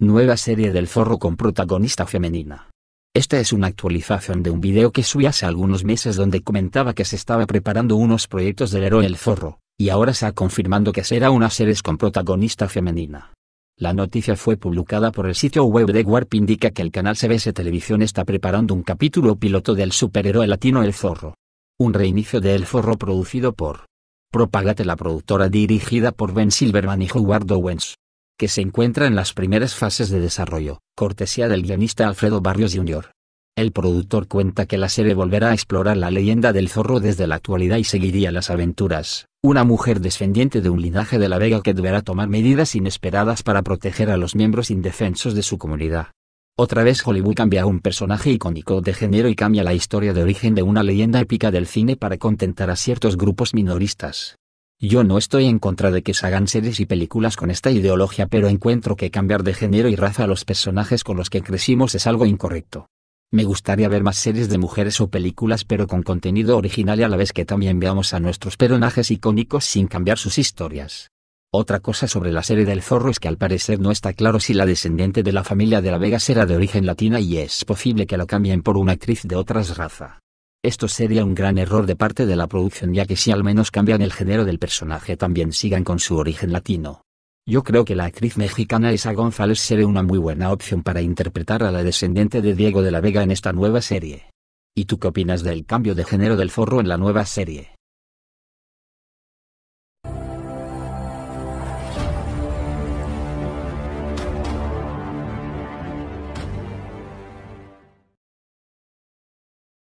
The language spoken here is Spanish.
Nueva serie del zorro con protagonista femenina. Esta es una actualización de un video que subí hace algunos meses donde comentaba que se estaba preparando unos proyectos del héroe el zorro, y ahora se ha confirmando que será una serie con protagonista femenina. La noticia fue publicada por el sitio web de Warp indica que el canal CBS Televisión está preparando un capítulo piloto del superhéroe latino El Zorro. Un reinicio de El Zorro producido por Propagate la productora dirigida por Ben Silverman y Howard Owens que se encuentra en las primeras fases de desarrollo, cortesía del guionista Alfredo Barrios Jr. El productor cuenta que la serie volverá a explorar la leyenda del zorro desde la actualidad y seguiría las aventuras, una mujer descendiente de un linaje de la Vega que deberá tomar medidas inesperadas para proteger a los miembros indefensos de su comunidad. Otra vez Hollywood cambia a un personaje icónico de género y cambia la historia de origen de una leyenda épica del cine para contentar a ciertos grupos minoristas. Yo no estoy en contra de que se hagan series y películas con esta ideología pero encuentro que cambiar de género y raza a los personajes con los que crecimos es algo incorrecto. Me gustaría ver más series de mujeres o películas pero con contenido original y a la vez que también veamos a nuestros personajes icónicos sin cambiar sus historias. Otra cosa sobre la serie del zorro es que al parecer no está claro si la descendiente de la familia de la Vega será de origen latina y es posible que la cambien por una actriz de otras raza. Esto sería un gran error de parte de la producción ya que si al menos cambian el género del personaje también sigan con su origen latino. Yo creo que la actriz mexicana Isa González sería una muy buena opción para interpretar a la descendiente de Diego de la Vega en esta nueva serie. ¿Y tú qué opinas del cambio de género del forro en la nueva serie?